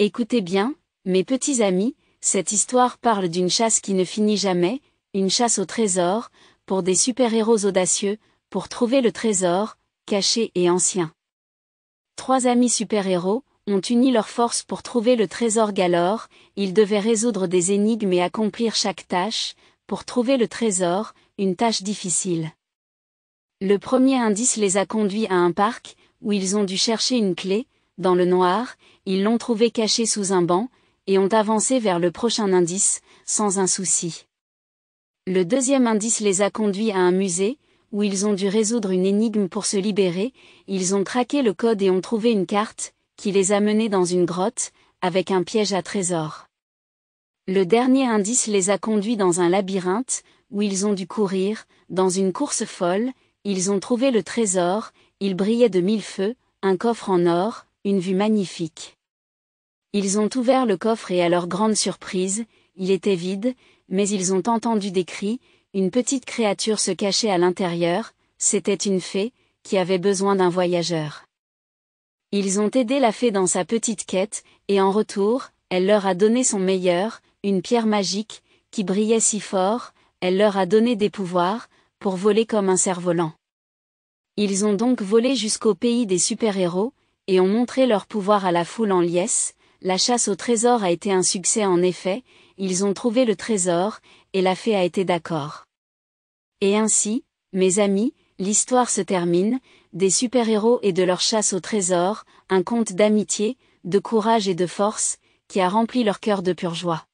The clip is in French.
Écoutez bien, mes petits amis, cette histoire parle d'une chasse qui ne finit jamais, une chasse au trésor, pour des super-héros audacieux, pour trouver le trésor, caché et ancien. Trois amis super-héros ont uni leurs forces pour trouver le trésor Galore, ils devaient résoudre des énigmes et accomplir chaque tâche, pour trouver le trésor, une tâche difficile. Le premier indice les a conduits à un parc, où ils ont dû chercher une clé, dans le noir, ils l'ont trouvé caché sous un banc, et ont avancé vers le prochain indice, sans un souci. Le deuxième indice les a conduits à un musée, où ils ont dû résoudre une énigme pour se libérer, ils ont craqué le code et ont trouvé une carte, qui les a menés dans une grotte, avec un piège à trésor. Le dernier indice les a conduits dans un labyrinthe, où ils ont dû courir, dans une course folle, ils ont trouvé le trésor, il brillait de mille feux, un coffre en or, une vue magnifique. Ils ont ouvert le coffre et à leur grande surprise, il était vide, mais ils ont entendu des cris, une petite créature se cachait à l'intérieur, c'était une fée, qui avait besoin d'un voyageur. Ils ont aidé la fée dans sa petite quête, et en retour, elle leur a donné son meilleur, une pierre magique, qui brillait si fort, elle leur a donné des pouvoirs, pour voler comme un cerf-volant. Ils ont donc volé jusqu'au pays des super-héros, et ont montré leur pouvoir à la foule en liesse, la chasse au trésor a été un succès en effet, ils ont trouvé le trésor, et la fée a été d'accord. Et ainsi, mes amis, l'histoire se termine, des super-héros et de leur chasse au trésor, un conte d'amitié, de courage et de force, qui a rempli leur cœur de pure joie.